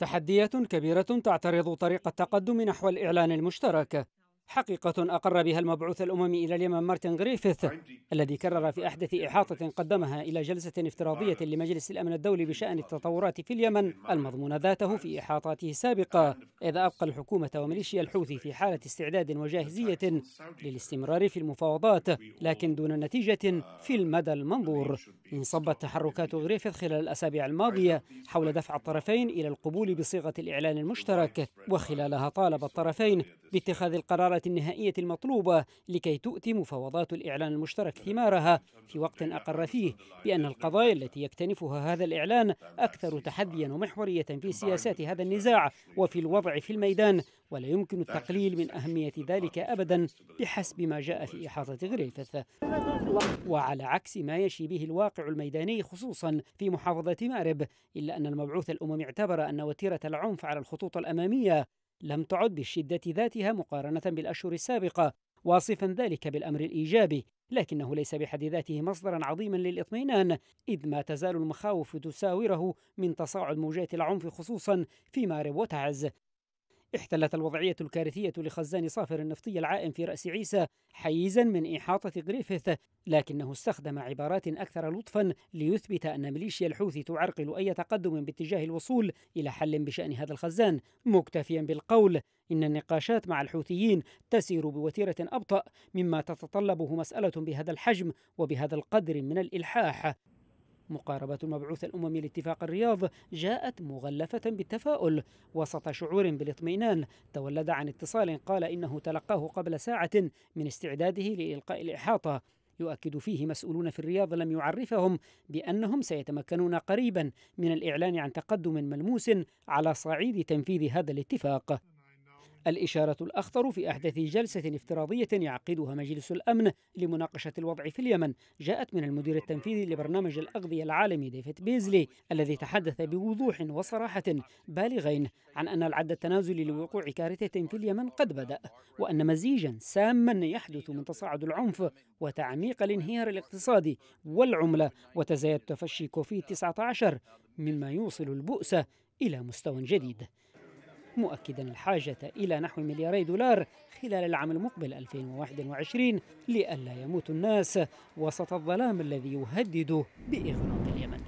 تحديات كبيرة تعترض طريق التقدم نحو الإعلان المشترك حقيقة أقر بها المبعوث الأممي إلى اليمن مارتن غريفيث الذي كرر في أحدث إحاطة قدمها إلى جلسة افتراضية لمجلس الأمن الدولي بشأن التطورات في اليمن المضمون ذاته في إحاطاته السابقة إذا أبقى الحكومة وميليشيا الحوثي في حالة استعداد وجاهزية للاستمرار في المفاوضات لكن دون نتيجة في المدى المنظور انصبت تحركات غريفيث خلال الأسابيع الماضية حول دفع الطرفين إلى القبول بصيغة الإعلان المشترك وخلالها طالب الطرفين باتخاذ القرار القرارات النهائية المطلوبة لكي تؤتي مفاوضات الإعلان المشترك ثمارها في وقت أقر فيه بأن القضايا التي يكتنفها هذا الإعلان أكثر تحديا ومحورية في سياسات هذا النزاع وفي الوضع في الميدان ولا يمكن التقليل من أهمية ذلك أبدا بحسب ما جاء في إحاطة غريفث وعلى عكس ما يشي به الواقع الميداني خصوصا في محافظة مأرب إلا أن المبعوث الأممي اعتبر أن وتيرة العنف على الخطوط الأمامية لم تعد بالشدة ذاتها مقارنة بالأشهر السابقة واصفا ذلك بالأمر الإيجابي لكنه ليس بحد ذاته مصدرا عظيما للاطمئنان إذ ما تزال المخاوف تساوره من تصاعد موجات العنف خصوصا في مارب وتعز احتلت الوضعية الكارثية لخزان صافر النفطي العائم في رأس عيسى حيزا من إحاطة غريفيث لكنه استخدم عبارات أكثر لطفا ليثبت أن ميليشيا الحوثي تعرقل أي تقدم باتجاه الوصول إلى حل بشأن هذا الخزان مكتفيا بالقول إن النقاشات مع الحوثيين تسير بوتيرة أبطأ مما تتطلبه مسألة بهذا الحجم وبهذا القدر من الإلحاح مقاربة المبعوث الأممي لاتفاق الرياض جاءت مغلفة بالتفاؤل وسط شعور بالاطمئنان تولد عن اتصال قال إنه تلقاه قبل ساعة من استعداده لإلقاء الإحاطة يؤكد فيه مسؤولون في الرياض لم يعرفهم بأنهم سيتمكنون قريبا من الإعلان عن تقدم ملموس على صعيد تنفيذ هذا الاتفاق الإشارة الأخطر في أحدث جلسة افتراضية يعقدها مجلس الأمن لمناقشة الوضع في اليمن جاءت من المدير التنفيذي لبرنامج الأغذية العالمي ديفيد بيزلي الذي تحدث بوضوح وصراحة بالغين عن أن العد التنازلي لوقوع كارثة في اليمن قد بدأ وأن مزيجا ساما يحدث من تصاعد العنف وتعميق الانهيار الاقتصادي والعملة وتزايد تفشي كوفيد 19 مما يوصل البؤس إلى مستوى جديد مؤكدا الحاجة إلى نحو ملياري دولار خلال العام المقبل 2021 لئلا يموت الناس وسط الظلام الذي يهدد بإغراق اليمن